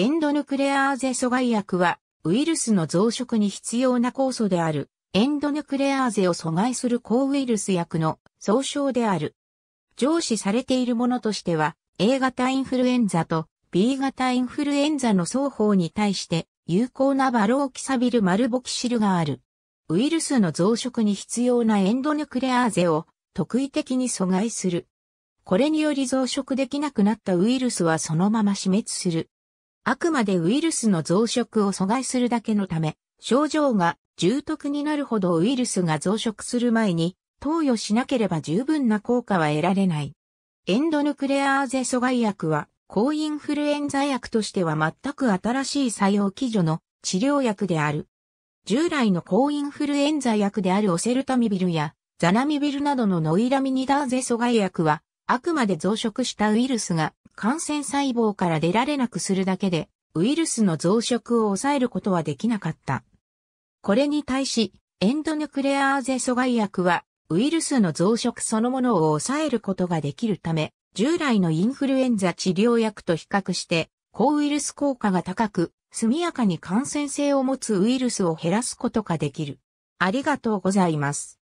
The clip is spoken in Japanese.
エンドヌクレアーゼ阻害薬は、ウイルスの増殖に必要な酵素である、エンドヌクレアーゼを阻害する抗ウイルス薬の総称である。上司されているものとしては、A 型インフルエンザと B 型インフルエンザの双方に対して有効なバローキサビルマルボキシルがある。ウイルスの増殖に必要なエンドヌクレアーゼを特異的に阻害する。これにより増殖できなくなったウイルスはそのまま死滅する。あくまでウイルスの増殖を阻害するだけのため、症状が重篤になるほどウイルスが増殖する前に投与しなければ十分な効果は得られない。エンドヌクレアーゼ阻害薬は、抗インフルエンザ薬としては全く新しい作用基準の治療薬である。従来の抗インフルエンザ薬であるオセルタミビルやザナミビルなどのノイラミニダーゼ阻害薬は、あくまで増殖したウイルスが感染細胞から出られなくするだけで、ウイルスの増殖を抑えることはできなかった。これに対し、エンドヌクレアーゼ阻害薬は、ウイルスの増殖そのものを抑えることができるため、従来のインフルエンザ治療薬と比較して、抗ウイルス効果が高く、速やかに感染性を持つウイルスを減らすことができる。ありがとうございます。